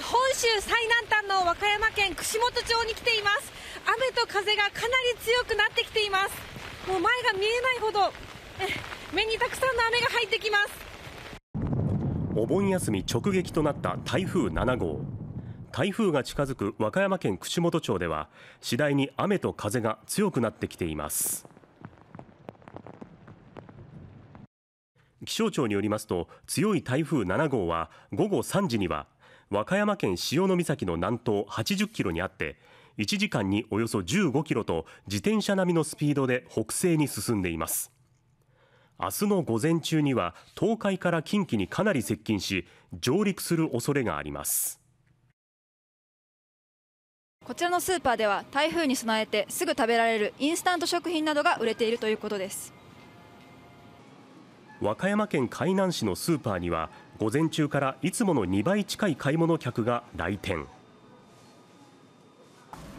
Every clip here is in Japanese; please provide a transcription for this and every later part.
本州最南端の和歌山県串本町に来ています雨と風がかなり強くなってきていますもう前が見えないほど目にたくさんの雨が入ってきますお盆休み直撃となった台風7号台風が近づく和歌山県串本町では次第に雨と風が強くなってきています気象庁によりますと強い台風7号は午後3時には和歌山県潮岬の南東80キロにあって1時間におよそ15キロと自転車並みのスピードで北西に進んでいます明日の午前中には東海から近畿にかなり接近し上陸する恐れがありますこちらのスーパーでは台風に備えてすぐ食べられるインスタント食品などが売れているということです和歌山県海南市のスーパーには午前中からいつもの2倍近い買い物客が来店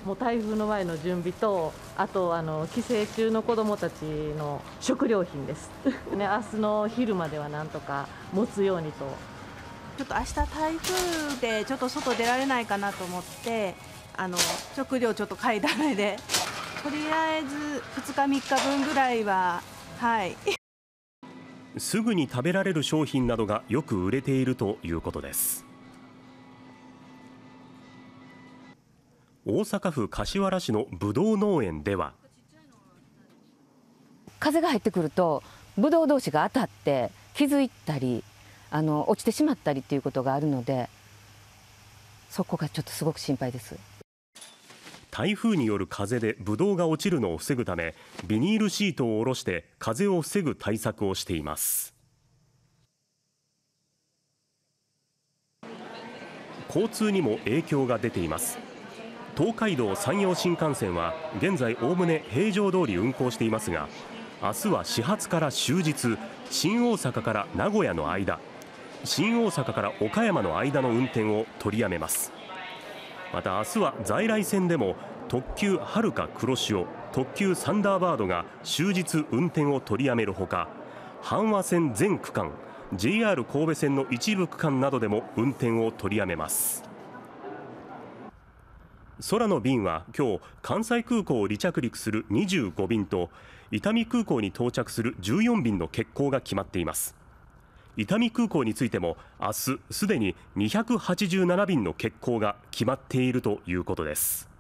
もう台風の前の準備とあとあの帰省中の子どもたちの食料品です ね明日の昼まではなんとか持つようにとちょっと明日台風でちょっと外出られないかなと思ってあの食料ちょっと買いだめでとりあえず2日3日分ぐらいははい。すぐに食べられる商品などがよく売れているということです大阪府柏原市のぶどう農園では風が入ってくるとぶどう同士が当たって気傷いたりあの落ちてしまったりということがあるのでそこがちょっとすごく心配です。台風による風でブドウが落ちるのを防ぐためビニールシートを下ろして風を防ぐ対策をしています交通にも影響が出ています東海道山陽新幹線は現在おおむね平常通り運行していますが明日は始発から終日新大阪から名古屋の間新大阪から岡山の間の運転を取りやめますまた明日は在来線でも特急はるか黒潮特急サンダーバードが終日運転を取りやめるほか阪和線全区間 JR 神戸線の一部区間などでも運転を取りやめます空の便は今日関西空港を離着陸する25便と伊丹空港に到着する14便の欠航が決まっています伊丹空港についても明日すでに287便の欠航が決まっているということです